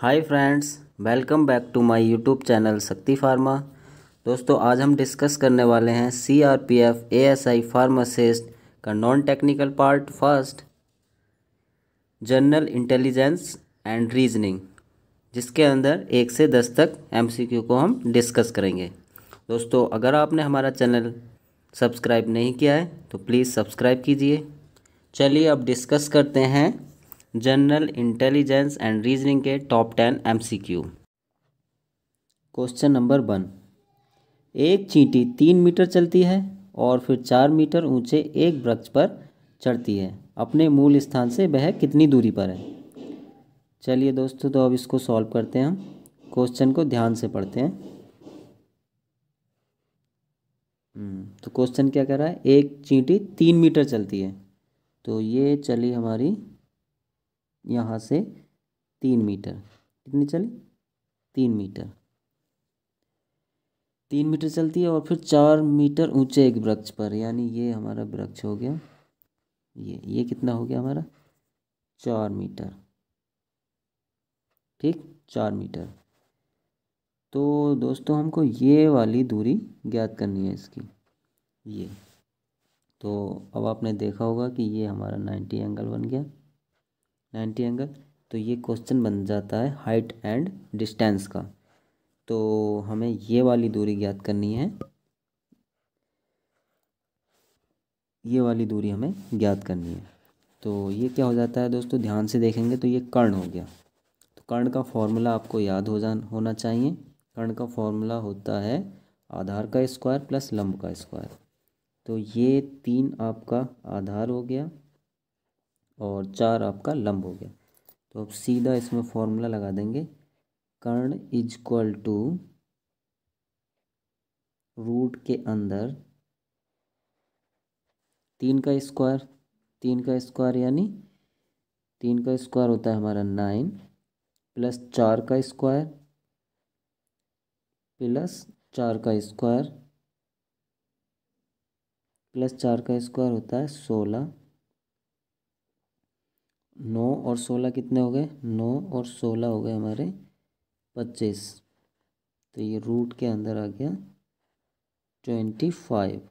hi friends welcome back to my YouTube channel Shakti pharma दोस्तों आज हम डिस्कस करने वाले हैं C R P F A S I pharmacist का non technical part first general intelligence and reasoning जिसके अंदर एक से दस तक एमसीक्यू को हम डिस्कस करेंगे दोस्तों अगर आपने हमारा चैनल सब्सक्राइब नहीं किया है तो प्लीज़ सब्सक्राइब कीजिए चलिए अब डिस्कस करते हैं जनरल इंटेलिजेंस एंड रीजनिंग के top ten MCQ question number one एक चींटी तीन मीटर चलती है और फिर चार मीटर ऊंचे एक वृक्ष पर चढ़ती है अपने मूल स्थान से वह कितनी दूरी पर है चलिए दोस्तों तो अब इसको सॉल्व करते हैं हम क्वेश्चन को ध्यान से पढ़ते हैं हम्म, तो क्वेश्चन क्या कह रहा है एक चींटी तीन मीटर चलती है तो ये चली हमारी यहाँ से तीन मीटर कितनी चली तीन मीटर तीन मीटर चलती है और फिर चार मीटर ऊंचे एक वृक्ष पर यानी ये हमारा वृक्ष हो गया ये ये कितना हो गया हमारा चार मीटर ठीक चार मीटर तो दोस्तों हमको ये वाली दूरी ज्ञात करनी है इसकी ये तो अब आपने देखा होगा कि ये हमारा नाइन्टी एंगल बन गया नाइन्टी एंगल तो ये क्वेश्चन बन जाता है हाइट एंड डिस्टेंस का तो हमें ये वाली दूरी ज्ञात करनी है ये वाली दूरी हमें ज्ञात करनी है तो ये क्या हो जाता है दोस्तों ध्यान से देखेंगे तो ये कर्ण हो गया तो कर्ण का फॉर्मूला आपको याद हो जा होना चाहिए कर्ण का फॉर्मूला होता है आधार का स्क्वायर प्लस लंब का स्क्वायर तो ये तीन आपका आधार हो गया और चार आपका लंब हो गया तो आप सीधा इसमें फॉर्मूला लगा देंगे कर्ण इज इक्वल टू रूट के अंदर तीन का स्क्वायर तीन का स्क्वायर यानी तीन का स्क्वायर होता है हमारा नाइन प्लस चार का स्क्वायर प्लस चार का स्क्वायर प्लस चार का स्क्वायर होता है सोलह नौ और सोलह कितने हो गए नौ और सोलह हो गए हमारे पच्चीस तो ये रूट के अंदर आ गया ट्वेंटी फाइव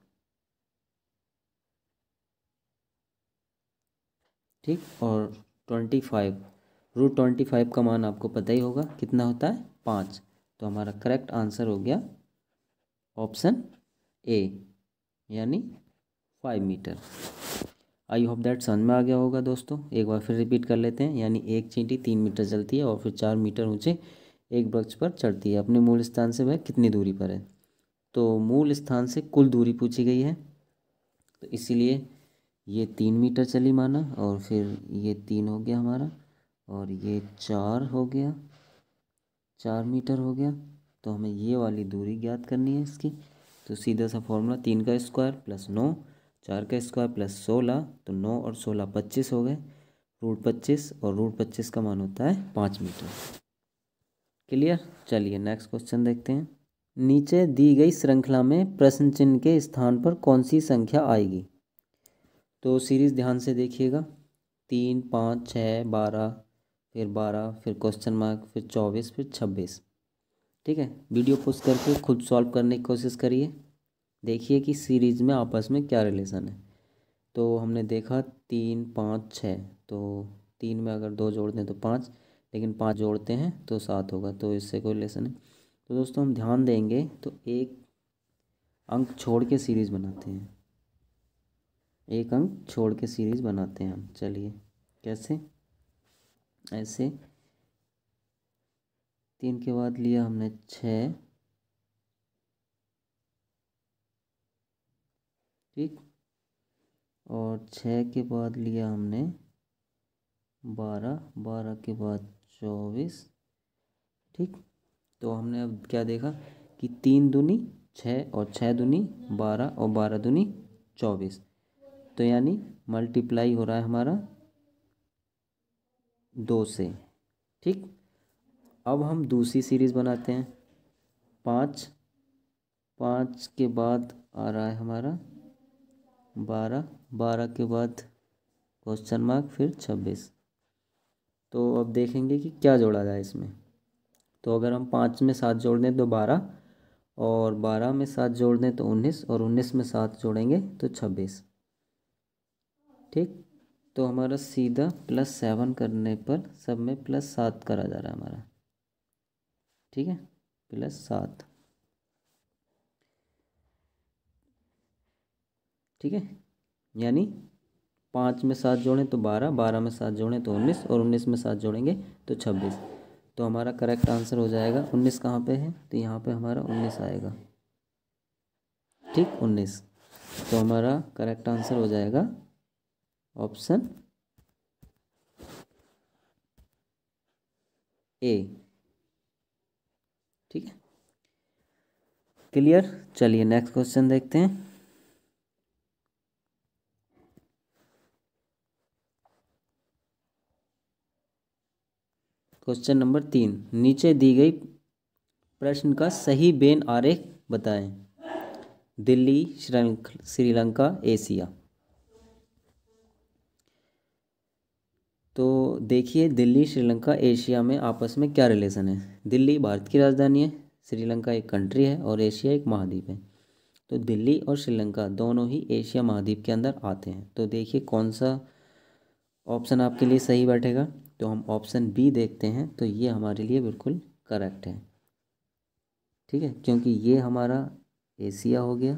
ठीक और twenty five root twenty five का मान आपको पता ही होगा कितना होता है पाँच तो हमारा करेक्ट आंसर हो गया ऑप्शन ए यानी five metre I hope that समझ में आ गया होगा दोस्तों एक बार फिर रिपीट कर लेते हैं यानी एक चींटी तीन मीटर चलती है और फिर चार मीटर ऊँचे एक वृक्ष पर चढ़ती है अपने मूल स्थान से वह कितनी दूरी पर है तो मूल स्थान से कुल दूरी पूछी गई है तो इसीलिए ये तीन मीटर चली माना और फिर ये तीन हो गया हमारा और ये चार हो गया चार मीटर हो गया तो हमें ये वाली दूरी ज्ञात करनी है इसकी तो सीधा सा फॉर्मूला तीन का स्क्वायर प्लस नौ चार का स्क्वायर प्लस सोलह तो नौ और सोलह पच्चीस हो गए रूट पच्चीस और रूट पच्चीस का मान होता है पाँच मीटर क्लियर चलिए नेक्स्ट क्वेश्चन देखते हैं नीचे दी गई श्रृंखला में प्रश्न चिन्ह के स्थान पर कौन सी संख्या आएगी तो सीरीज़ ध्यान से देखिएगा तीन पाँच छः बारह फिर बारह फिर क्वेश्चन मार्क फिर चौबीस फिर छब्बीस ठीक है वीडियो पोस्ट करके खुद सॉल्व करने की कोशिश करिए देखिए कि सीरीज़ में आपस में क्या रिलेशन है तो हमने देखा तीन पाँच छः तो तीन में अगर दो जोड़ते हैं तो पाँच लेकिन पाँच जोड़ते हैं तो सात होगा तो इससे कोई रिलेशन है तो दोस्तों हम ध्यान देंगे तो एक अंक छोड़ के सीरीज़ बनाते हैं एक अंक छोड़ के सीरीज़ बनाते हैं हम चलिए कैसे ऐसे तीन के बाद लिया हमने छः ठीक और छः के बाद लिया हमने बारह बारह के बाद चौबीस ठीक तो हमने अब क्या देखा कि तीन दुनी छः और छः दुनी बारह और बारह दुनी चौबीस तो यानी मल्टीप्लाई हो रहा है हमारा दो से ठीक अब हम दूसरी सीरीज़ बनाते हैं पाँच पाँच के बाद आ रहा है हमारा बारह बारह के बाद क्वेश्चन मार्क फिर छब्बीस तो अब देखेंगे कि क्या जोड़ा जाए इसमें तो अगर हम पाँच में सात जोड़ दें तो बारह और बारह में सात जोड़ दें तो उन्नीस और उन्नीस में सात जोड़ेंगे तो छब्बीस ठीक तो हमारा सीधा प्लस सेवन करने पर सब में प्लस सात करा जा रहा है हमारा ठीक है प्लस सात ठीक है यानी पाँच में सात जोड़ें तो बारह बारह में सात जोड़ें तो उन्नीस और उन्नीस में सात जोड़ेंगे तो छब्बीस तो हमारा करेक्ट आंसर हो जाएगा उन्नीस कहाँ पे है तो यहाँ पे हमारा उन्नीस आएगा ठीक उन्नीस तो हमारा करेक्ट आंसर हो जाएगा ऑप्शन ए ठीक है क्लियर चलिए नेक्स्ट क्वेश्चन देखते हैं क्वेश्चन नंबर तीन नीचे दी गई प्रश्न का सही बेन आरेख बताएं दिल्ली श्रीलंका एशिया तो देखिए दिल्ली श्रीलंका एशिया में आपस में क्या रिलेशन है दिल्ली भारत की राजधानी है श्रीलंका एक कंट्री है और एशिया एक महाद्वीप है तो दिल्ली और श्रीलंका दोनों ही एशिया महाद्वीप के अंदर आते हैं तो देखिए कौन सा ऑप्शन आपके लिए सही बैठेगा तो हम ऑप्शन बी देखते हैं तो ये हमारे लिए बिल्कुल करेक्ट है ठीक है क्योंकि ये हमारा एशिया हो गया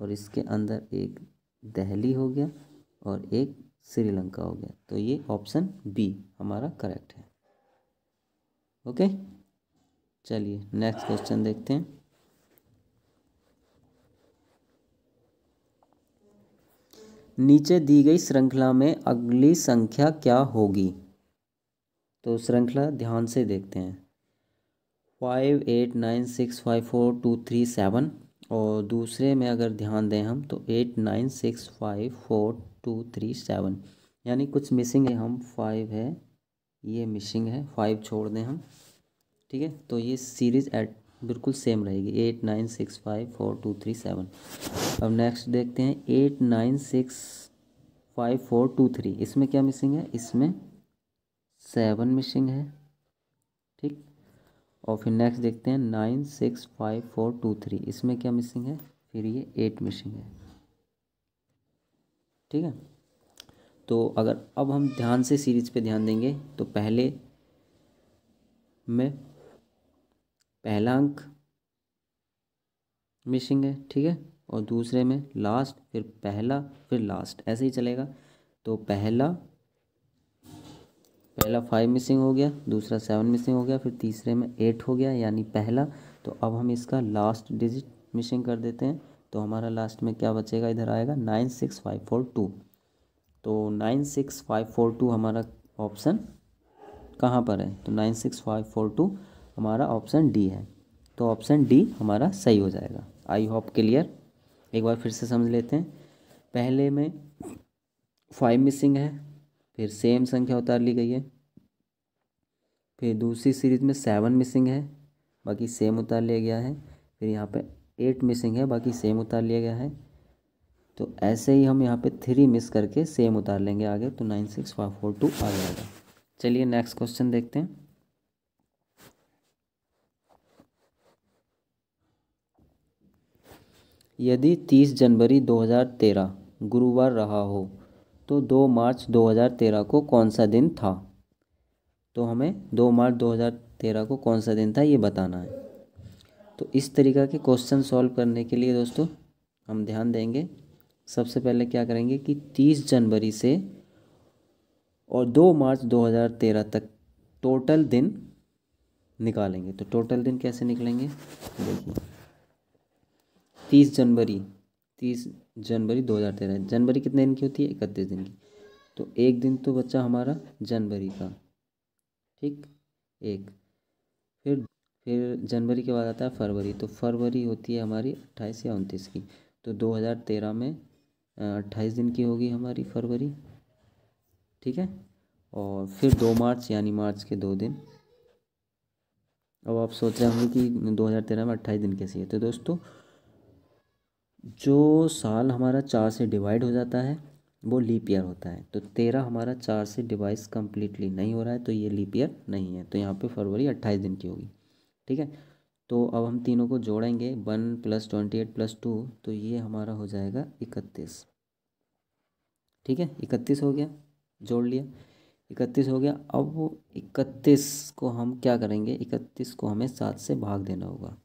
और इसके अंदर एक दहली हो गया और एक श्रीलंका हो गया तो ये ऑप्शन बी हमारा करेक्ट है ओके चलिए नेक्स्ट क्वेश्चन देखते हैं नीचे दी गई श्रृंखला में अगली संख्या क्या होगी तो श्रृंखला ध्यान से देखते हैं five eight nine six five four two three seven और दूसरे में अगर ध्यान दें हम तो eight nine six five four two three seven यानी कुछ मिसिंग है हम फाइव है ये मिसिंग है फाइव छोड़ दें हम ठीक है तो ये सीरीज़ एट बिल्कुल सेम रहेगी eight nine six five four two three seven अब नेक्स्ट देखते हैं eight nine six five four two three इसमें क्या मिसिंग है इसमें सेवन मिसिंग है ठीक और फिर नेक्स्ट देखते हैं nine six five four two three इसमें क्या मिसिंग है फिर ये एट मिसिंग है ठीक है तो अगर अब हम ध्यान से सीरीज पे ध्यान देंगे तो पहले में पहला अंक मिसिंग है ठीक है और दूसरे में लास्ट फिर पहला फिर लास्ट ऐसे ही चलेगा तो पहला पहला फाइव मिसिंग हो गया दूसरा सेवन मिसिंग हो गया फिर तीसरे में एट हो गया यानी पहला तो अब हम इसका लास्ट डिजिट मिसिंग कर देते हैं तो हमारा लास्ट में क्या बचेगा इधर आएगा nine six five four two तो nine six five four two हमारा ऑप्शन कहाँ पर है तो nine six five four two हमारा ऑप्शन डी है तो ऑप्शन डी हमारा सही हो जाएगा आई होप क्लियर एक बार फिर से समझ लेते हैं पहले में फाइव मिसिंग है फिर सेम संख्या उतार ली गई है फिर दूसरी सीरीज में सेवन मिसिंग है बाकी सेम उतार लिया गया है फिर यहाँ पे एट मिसिंग है बाकी सेम उतार लिया गया है तो ऐसे ही हम यहाँ पे थ्री मिस करके सेम उतार लेंगे आगे तो nine six five four two आ जाएगा चलिए नेक्स्ट क्वेश्चन देखते हैं यदि तीस जनवरी दो हज़ार तेरह गुरुवार रहा हो तो दो मार्च दो हज़ार तेरह को कौन सा दिन था तो हमें दो मार्च दो हज़ार तेरह को कौन सा दिन था ये बताना है तो इस तरीका के क्वेश्चन सॉल्व करने के लिए दोस्तों हम ध्यान देंगे सबसे पहले क्या करेंगे कि तीस जनवरी से और दो मार्च दो हज़ार तेरह तक टोटल दिन निकालेंगे तो टोटल दिन कैसे निकलेंगे देखिए तीस जनवरी तीस जनवरी दो हज़ार तेरह जनवरी कितने दिन की होती है इकतीस दिन की तो एक दिन तो बच्चा हमारा जनवरी का ठीक एक फिर फिर जनवरी के बाद आता है फरवरी तो फरवरी होती है हमारी अट्ठाईस या उनतीस की तो दो हज़ार तेरह में अट्ठाईस दिन की होगी हमारी फरवरी ठीक है और फिर दो मार्च यानी मार्च के दो दिन अब आप सोच रहे होंगे कि दो हज़ार तेरह में अट्ठाईस दिन कैसी है तो दोस्तों जो साल हमारा चार से डिवाइड हो जाता है वो लीप ईयर होता है तो तेरह हमारा चार से डिवाइस कम्प्लीटली नहीं हो रहा है तो ये लीप ईयर नहीं है तो यहाँ पे फरवरी अट्ठाईस दिन की होगी ठीक है तो अब हम तीनों को जोड़ेंगे one plus twenty eight plus two तो ये हमारा हो जाएगा इकतीस ठीक है इकतीस हो गया जोड़ लिया इकतीस हो गया अब इकतीस को हम क्या करेंगे इकतीस को हमें सात से भाग देना होगा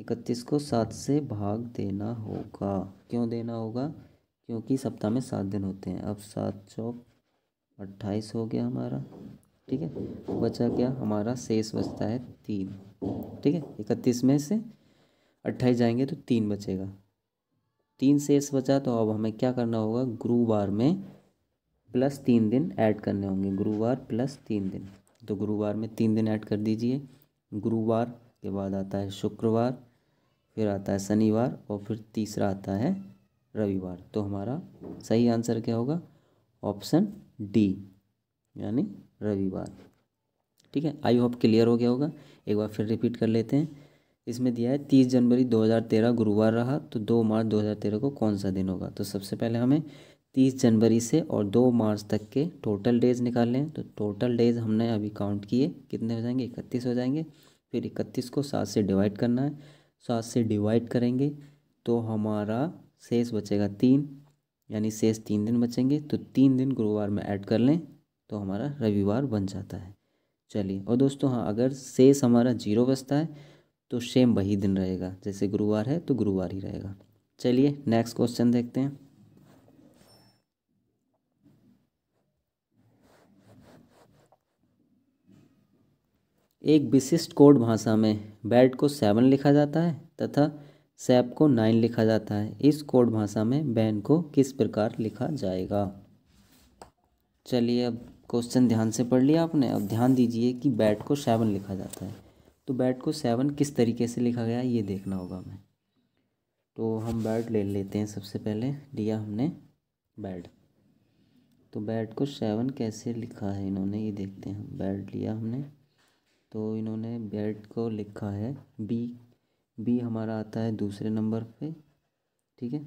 इकतीस को सात से भाग देना होगा क्यों देना होगा क्योंकि सप्ताह में सात दिन होते हैं अब सात चौक अट्ठाईस हो गया हमारा ठीक है बचा क्या हमारा शेष बचता है तीन ठीक है इकतीस में से अट्ठाईस जाएंगे तो तीन बचेगा तीन शेष बचा तो अब हमें क्या करना होगा गुरुवार में प्लस तीन दिन ऐड करने होंगे गुरुवार प्लस तीन दिन तो गुरुवार में तीन दिन ऐड कर दीजिए गुरुवार उसके बाद आता है शुक्रवार फिर आता है शनिवार और फिर तीसरा आता है रविवार तो हमारा सही आंसर क्या होगा ऑप्शन डी यानी रविवार ठीक है आई होप क्लियर हो गया होगा एक बार फिर रिपीट कर लेते हैं इसमें दिया है तीस जनवरी दो हज़ार तेरह गुरुवार रहा तो दो मार्च दो हज़ार तेरह को कौन सा दिन होगा तो सबसे पहले हमें तीस जनवरी से और दो मार्च तक के टोटल डेज निकाल लें तो टोटल डेज हमने अभी काउंट किए कितने हो जाएंगे इकतीस हो जाएंगे फिर इकतीस को सात से डिवाइड करना है सात से डिवाइड करेंगे तो हमारा शेष बचेगा तीन यानी शेष तीन दिन बचेंगे तो तीन दिन गुरुवार में ऐड कर लें तो हमारा रविवार बन जाता है चलिए और दोस्तों हाँ अगर शेष हमारा जीरो बचता है तो सेम वही दिन रहेगा जैसे गुरुवार है तो गुरुवार ही रहेगा चलिए नेक्स्ट क्वेश्चन देखते हैं एक विशिष्ट कोड भाषा में बैट को सेवन लिखा जाता है तथा सैप को नाइन लिखा जाता है इस कोड भाषा में बैन को किस प्रकार लिखा जाएगा चलिए अब क्वेश्चन ध्यान से पढ़ लिया आपने अब ध्यान दीजिए कि बैट को सेवन लिखा जाता है तो बैट को सेवन किस तरीके से लिखा गया ये देखना होगा हमें तो हम बैट ले लेते हैं सबसे पहले लिया हमने बैट तो बैट को सेवन कैसे लिखा है इन्होंने ये देखते हैं बैट लिया हमने तो इन्होंने बेड को लिखा है बी बी हमारा आता है दूसरे नंबर पे ठीक है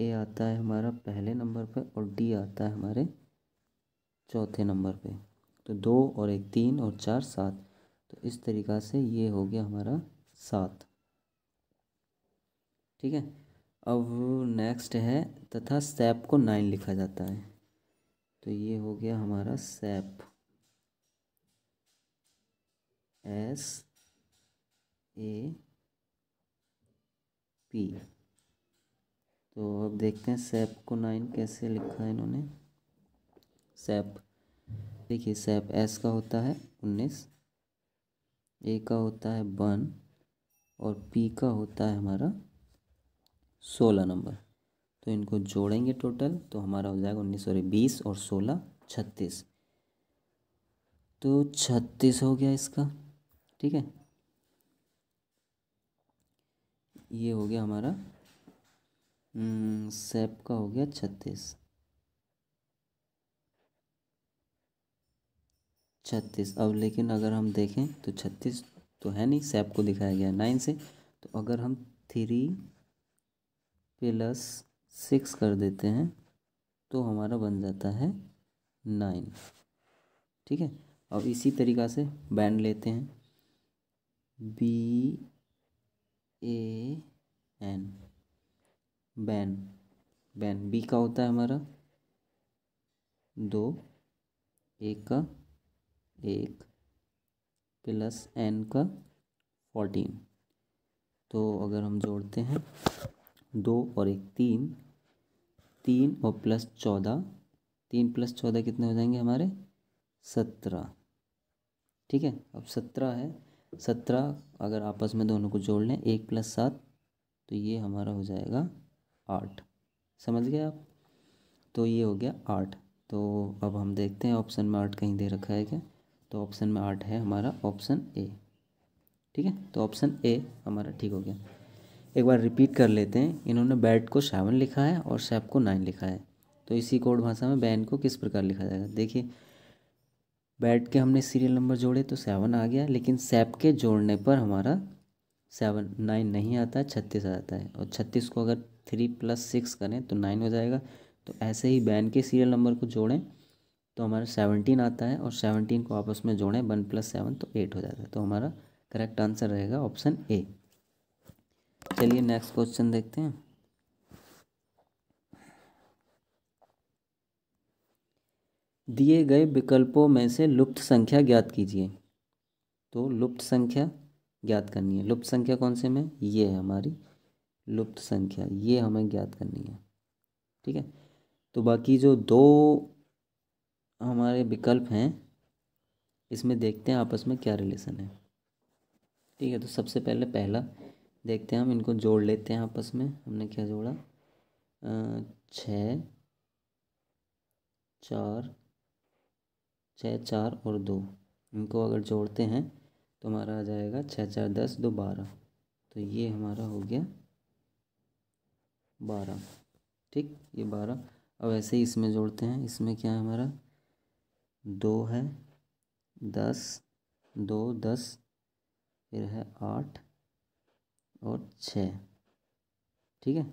ए आता है हमारा पहले नंबर पे और डी आता है हमारे चौथे नंबर पे तो दो और एक तीन और चार सात तो इस तरीक़ा से ये हो गया हमारा सात ठीक है अब नेक्स्ट है तथा सेप को नाइन लिखा जाता है तो ये हो गया हमारा सेप एस ए पी तो अब देखते हैं सेप को नाइन कैसे लिखा है इन्होंने सेप देखिए सेप एस का होता है उन्नीस ए का होता है वन और पी का होता है हमारा सोलह नंबर तो इनको जोड़ेंगे टोटल तो हमारा हो जाएगा उन्नीस सॉरी बीस और सोलह छत्तीस तो छत्तीस हो गया इसका ठीक है ये हो गया हमारा हम्म, सेप का हो गया छत्तीस छत्तीस अब लेकिन अगर हम देखें तो छत्तीस तो है नहीं सेप को दिखाया गया नाइन से तो अगर हम थ्री प्लस सिक्स कर देते हैं तो हमारा बन जाता है नाइन ठीक है अब इसी तरीक़ा से बैंड लेते हैं B A N ban ban B का होता है हमारा दो एक का एक प्लस एन का फोर्टीन तो अगर हम जोड़ते हैं दो और एक तीन तीन और प्लस चौदह तीन प्लस चौदह कितने हो जाएंगे हमारे सत्रह ठीक है अब सत्रह है सत्रह अगर आपस में दोनों को जोड़ लें एक प्लस सात तो ये हमारा हो जाएगा आठ समझ गए आप तो ये हो गया आठ तो अब हम देखते हैं ऑप्शन में आठ कहीं दे रखा है क्या तो ऑप्शन में आठ है हमारा ऑप्शन ए ठीक है तो ऑप्शन ए हमारा ठीक हो गया एक बार रिपीट कर लेते हैं इन्होंने बैट को सेवन लिखा है और सेप को नाइन लिखा है तो इसी कोड भाषा में बैन को किस प्रकार लिखा जाएगा देखिए बैठ के हमने सीरियल नंबर जोड़े तो सेवन आ गया लेकिन सेप के जोड़ने पर हमारा सेवन नाइन नहीं आता छत्तीस आता है और छत्तीस को अगर थ्री प्लस सिक्स करें तो नाइन हो जाएगा तो ऐसे ही बैन के सीरियल नंबर को जोड़ें तो हमारा सेवनटीन आता है और सेवनटीन को आपस में जोड़ें वन प्लस सेवन तो एट हो जाता है तो हमारा करेक्ट आंसर रहेगा ऑप्शन ए चलिए नेक्स्ट क्वेश्चन देखते हैं दिए गए विकल्पों में से लुप्त संख्या ज्ञात कीजिए तो लुप्त संख्या ज्ञात करनी है लुप्त संख्या कौन से में ये है हमारी लुप्त संख्या ये हमें ज्ञात करनी है ठीक है तो बाकी जो दो हमारे विकल्प हैं इसमें देखते हैं आपस में क्या रिलेशन है ठीक है तो सबसे पहले पहला देखते हैं हम इनको जोड़ लेते हैं आपस में हमने क्या जोड़ा छः चार छः चार और दो इनको अगर जोड़ते हैं तो हमारा आ जाएगा छः चार दस दो बारह तो ये हमारा हो गया बारह ठीक ये बारह अब ऐसे ही इसमें जोड़ते हैं इसमें क्या है हमारा दो है दस दो दस फिर है आठ और छः ठीक है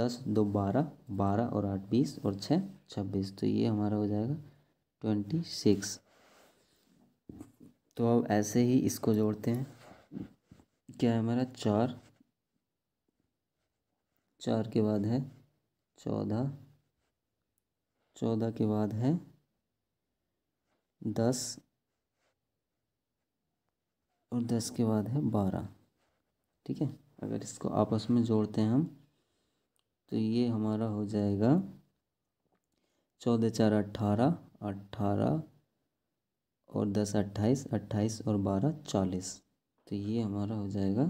दस दो बारह बारह और आठ बीस और छः छब्बीस तो ये हमारा हो जाएगा ट्वेंटी सिक्स तो अब ऐसे ही इसको जोड़ते हैं क्या है हमारा चार चार के बाद है चौदह चौदह के बाद है दस और दस के बाद है बारह ठीक है अगर इसको आपस में जोड़ते हैं हम तो ये हमारा हो जाएगा चौदह चार अट्ठारह अट्ठारह और दस अट्ठाईस अट्ठाईस और बारह चालीस तो ये हमारा हो जाएगा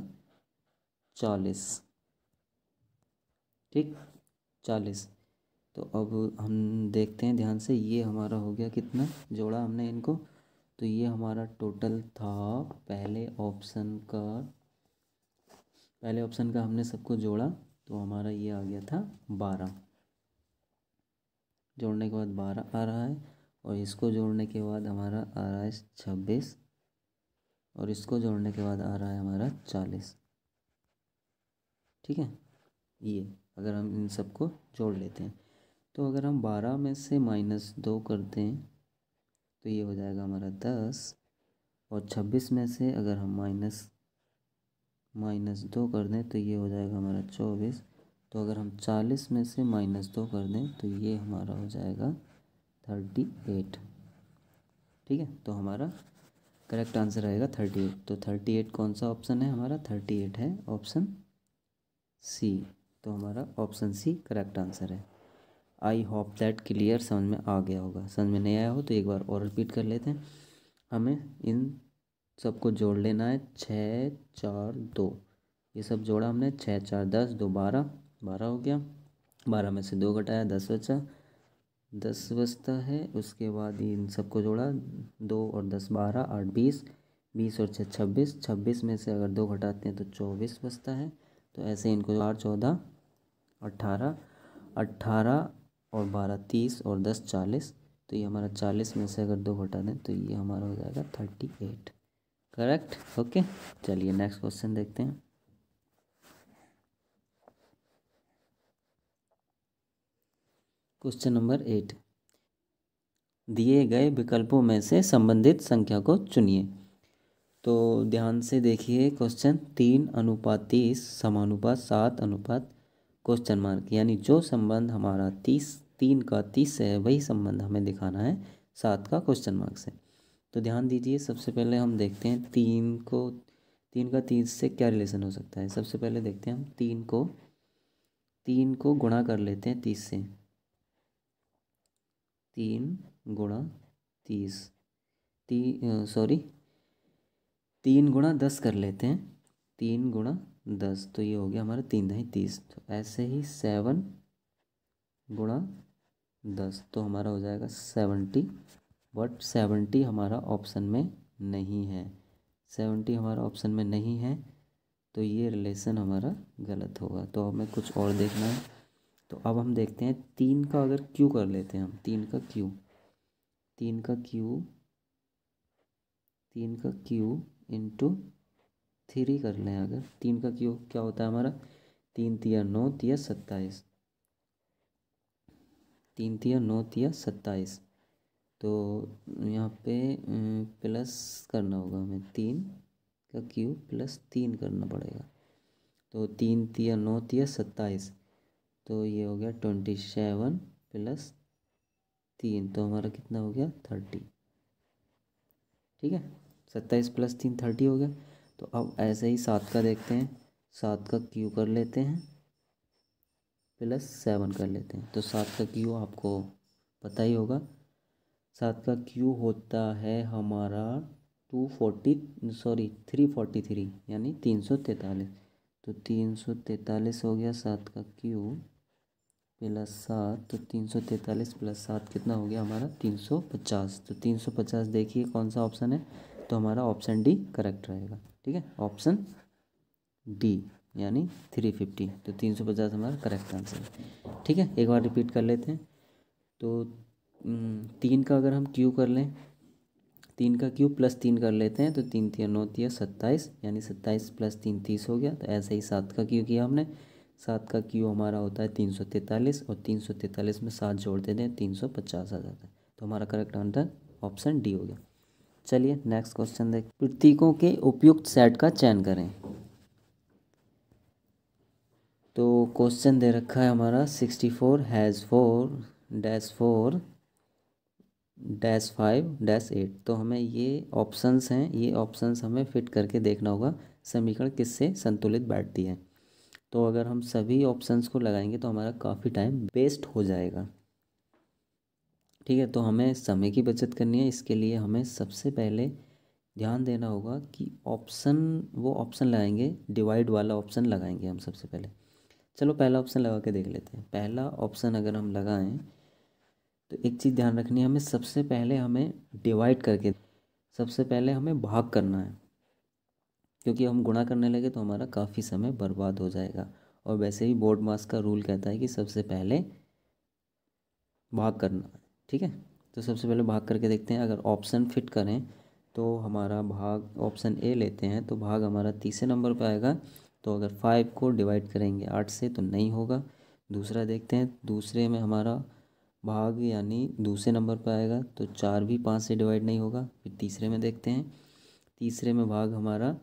चालीस ठीक चालीस तो अब हम देखते हैं ध्यान से ये हमारा हो गया कितना जोड़ा हमने इनको तो ये हमारा टोटल था पहले ऑप्शन का पहले ऑप्शन का हमने सबको जोड़ा तो हमारा ये आ गया था बारह जोड़ने के बाद बारह आ रहा है और इसको जोड़ने के बाद हमारा आ रहा है छब्बीस और इसको जोड़ने के बाद आ रहा है हमारा चालीस ठीक है ये अगर हम इन सबको जोड़ लेते हैं तो अगर हम बारह में से माइनस दो कर दें तो ये हो जाएगा हमारा दस और छब्बीस में से अगर हम माइनस माइनस दो कर दें तो ये हो जाएगा हमारा चौबीस तो अगर हम चालीस में से माइनस दो कर दें तो ये हमारा हो जाएगा थर्टी एट ठीक है तो हमारा करेक्ट आंसर रहेगा थर्टी एट तो थर्टी एट कौन सा ऑप्शन है हमारा थर्टी एट है ऑप्शन सी तो हमारा ऑप्शन सी करेक्ट आंसर है आई होप दैट क्लियर समझ में आ गया होगा समझ में नहीं आया हो तो एक बार और रिपीट कर लेते हैं हमें इन सबको जोड़ लेना है छः चार दो ये सब जोड़ा हमने छः चार दस दो बारह बारह हो गया बारह में से दो घटाया दस बचा दस बजता है उसके बाद इन सबको जोड़ा दो और दस बारह आठ बीस बीस और छः छब्बीस छब्बीस में से अगर दो घटाते हैं तो चौबीस बजता है तो ऐसे इनको चार चौदह अट्ठारह अट्ठारह और बारह तीस और दस चालीस तो ये हमारा चालीस में से अगर दो घटा दें तो ये हमारा हो जाएगा थर्टी एट करेक्ट ओके चलिए नेक्स्ट क्वेश्चन देखते हैं क्वेश्चन नंबर एट दिए गए विकल्पों में से संबंधित संख्या को चुनिए तो ध्यान से देखिए क्वेश्चन तीन अनुपात तीस समानुपात सात अनुपात क्वेश्चन मार्क यानी जो संबंध हमारा तीस तीन का तीस से है वही संबंध हमें दिखाना है सात का क्वेश्चन मार्क से तो ध्यान दीजिए सबसे पहले हम देखते हैं तीन को तीन का तीस से क्या रिलेशन हो सकता है सबसे पहले देखते हैं हम तीन को तीन को गुणा कर लेते हैं तीस से तीन गुणा तीस ती सॉरी तीन गुणा दस कर लेते हैं तीन गुणा दस तो ये हो गया हमारा तीन दही तीस तो ऐसे ही सेवन गुणा दस तो हमारा हो जाएगा सेवेंटी बट सेवेंटी हमारा ऑप्शन में नहीं है सेवेंटी हमारा ऑप्शन में नहीं है तो ये रिलेशन हमारा गलत होगा तो हमें कुछ और देखना है तो अब हम देखते हैं तीन का अगर क्यू कर लेते हैं हम तीन का क्यू तीन का क्यू तीन का क्यू इंटू थ्री कर लें अगर तीन का क्यू क्या होता है हमारा तीन तिया नौ तिया सत्ताईस तीन तिया नौ तिया सत्ताईस तो यहाँ पे प्लस करना होगा हमें तीन का क्यू प्लस तीन करना पड़ेगा तो तीन तिया नौ तिया सत्ताईस तो ये हो गया ट्वेंटी सेवन प्लस तीन तो हमारा कितना हो गया थर्टी ठीक है सत्ताईस प्लस तीन थर्टी हो गया तो अब ऐसे ही सात का देखते हैं सात का क्यू कर लेते हैं प्लस सेवन कर लेते हैं तो सात का क्यू आपको पता ही होगा सात का क्यू होता है हमारा two forty sorry three forty three यानी तीन सौ तैंतालीस तो तीन सौ तैंतालीस हो गया सात का क्यू प्लस सात तो तीन सौ तैंतालीस प्लस सात कितना हो गया हमारा तीन सौ पचास तो तीन सौ पचास देखिए कौन सा ऑप्शन है तो हमारा ऑप्शन डी करेक्ट रहेगा ठीक है ऑप्शन डी यानी थ्री फिफ्टी तो तीन सौ पचास हमारा करेक्ट आंसर है ठीक है एक बार रिपीट कर लेते हैं तो हम्म, तीन का अगर हम क्यू कर लें तीन का क्यू प्लस तीन कर लेते हैं तो तीन तीन नौ तीन सत्ताईस यानी सत्ताईस प्लस तीन तीस हो गया तो ऐसे ही सात का क्यू किया हमने सात का क्यू हमारा होता है तीन सौ तैंतालीस और तीन सौ तैंतालीस में सात जोड़ देते हैं तीन सौ पचास आ जाता है तो हमारा करेक्ट आंसर ऑप्शन डी हो गया चलिए नेक्स्ट क्वेश्चन देख प्रतीकों के उपयुक्त सेट का चयन करें तो क्वेश्चन दे रखा है हमारा sixty four has four dash four dash five dash eight तो हमें ये ऑप्शंस हैं ये ऑप्शंस हमें फिट करके देखना होगा समीकरण किससे संतुलित बैठती है तो अगर हम सभी ऑप्शंस को लगाएंगे तो हमारा काफ़ी टाइम वेस्ट हो जाएगा ठीक है तो हमें समय की बचत करनी है इसके लिए हमें सबसे पहले ध्यान देना होगा कि ऑप्शन वो ऑप्शन लगाएंगे डिवाइड वाला ऑप्शन लगाएंगे हम सबसे पहले चलो पहला ऑप्शन लगा के देख लेते हैं पहला ऑप्शन अगर हम लगाएं तो एक चीज़ ध्यान रखनी है हमें सबसे पहले हमें डिवाइड करके सबसे पहले हमें भाग करना है क्योंकि हम गुणा करने लगे तो हमारा काफ़ी समय बर्बाद हो जाएगा और वैसे ही बोर्ड मास का रूल कहता है कि सबसे पहले भाग करना ठीक है तो सबसे पहले भाग करके देखते हैं अगर ऑप्शन फिट करें तो हमारा भाग ऑप्शन ए लेते हैं तो भाग हमारा तीसरे नंबर पर आएगा तो अगर फाइव को डिवाइड करेंगे आठ से तो नहीं होगा दूसरा देखते हैं दूसरे में हमारा भाग यानी दूसरे नंबर पर आएगा तो चार भी पाँच से डिवाइड नहीं होगा फिर तीसरे में देखते हैं तीसरे में भाग हमारा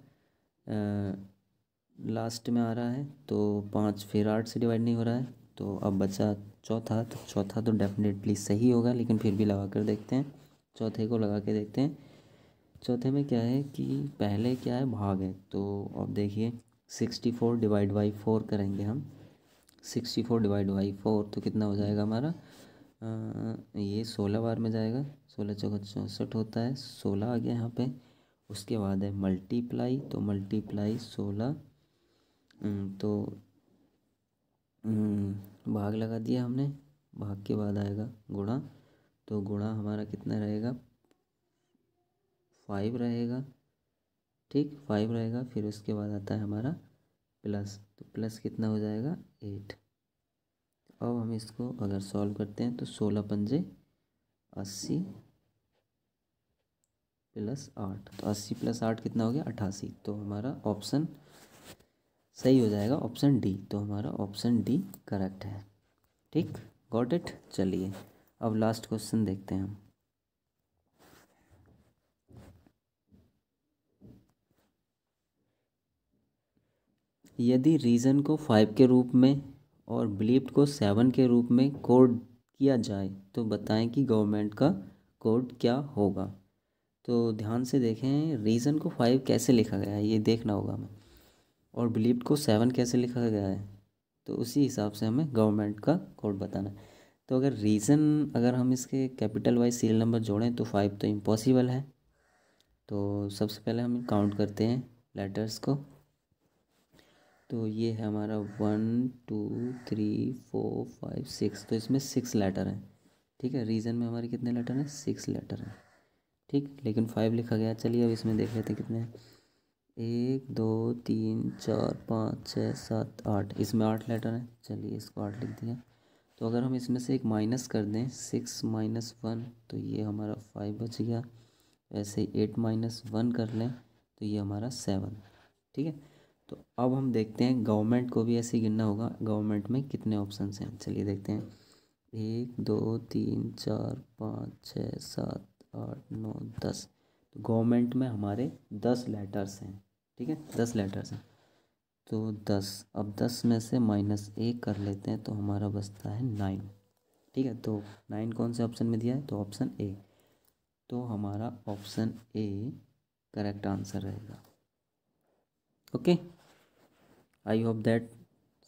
लास्ट में आ रहा है तो पाँच फिर आठ से डिवाइड नहीं हो रहा है तो अब बचा चौथा तो चौथा तो डेफिनेटली सही होगा लेकिन फिर भी लगा कर देखते हैं चौथे को लगा के देखते हैं चौथे में क्या है कि पहले क्या है भाग है तो अब देखिए sixty four divide by four करेंगे हम sixty four divide by four तो कितना हो जाएगा हमारा आ, ये सोलह बार में जाएगा सोलह चौक चौंसठ होता है सोलह आ गया यहाँ पर उसके बाद है मल्टीप्लाई तो मल्टीप्लाई सोलह तो भाग लगा दिया हमने भाग के बाद आएगा गुणा तो गुणा हमारा कितना रहेगा फाइव रहेगा ठीक फाइव रहेगा फिर उसके बाद आता है हमारा प्लस तो प्लस कितना हो जाएगा एट अब हम इसको अगर सॉल्व करते हैं तो सोलह पंजे अस्सी प्लस आठ तो अस्सी प्लस आठ कितना हो गया अट्ठासी तो हमारा ऑप्शन सही हो जाएगा ऑप्शन डी तो हमारा ऑप्शन डी करेक्ट है ठीक गॉट इट चलिए अब लास्ट क्वेश्चन देखते हैं हम यदि रीज़न को फाइव के रूप में और बिलीव को सेवन के रूप में कोड किया जाए तो बताएं कि गवर्नमेंट का कोड क्या होगा तो ध्यान से देखें रीज़न को फाइव कैसे लिखा गया है ये देखना होगा हमें और बिलीव को सेवन कैसे लिखा गया है तो उसी हिसाब से हमें गवर्नमेंट का कोड बताना है तो अगर रीज़न अगर हम इसके कैपिटल वाइज सीरियल नंबर जोड़ें तो फाइव तो इम्पॉसिबल है तो सबसे पहले हम काउंट करते हैं लेटर्स को तो ये है हमारा one two three four five six तो इसमें सिक्स लेटर हैं ठीक है रीज़न में हमारे कितने लेटर हैं सिक्स लेटर हैं ठीक लेकिन फाइव लिखा गया चलिए अब इसमें देख लेते हैं कितने हैं एक दो तीन चार पाँच छः सात आठ इसमें आठ लेटर हैं चलिए इसको आठ लिख दिया तो अगर हम इसमें से एक माइनस कर दें सिक्स माइनस वन तो ये हमारा फाइव बच गया ऐसे ही एट माइनस वन कर लें तो ये हमारा सेवन ठीक है तो अब हम देखते हैं गवर्नमेंट को भी ऐसे गिनना होगा गवर्नमेंट में कितने ऑप्शन हैं चलिए देखते हैं एक दो तीन चार पाँच छः सात आठ नौ दस तो गवर्नमेंट में हमारे दस लेटर्स हैं ठीक है दस लेटर्स हैं तो दस अब दस में से माइनस एक कर लेते हैं तो हमारा बचता है नाइन ठीक है तो नाइन कौन से ऑप्शन में दिया है तो ऑप्शन ए तो हमारा ऑप्शन ए करेक्ट आंसर रहेगा ओके आई होप दैट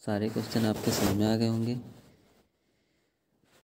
सारे क्वेश्चन आपके समझ में आ गए होंगे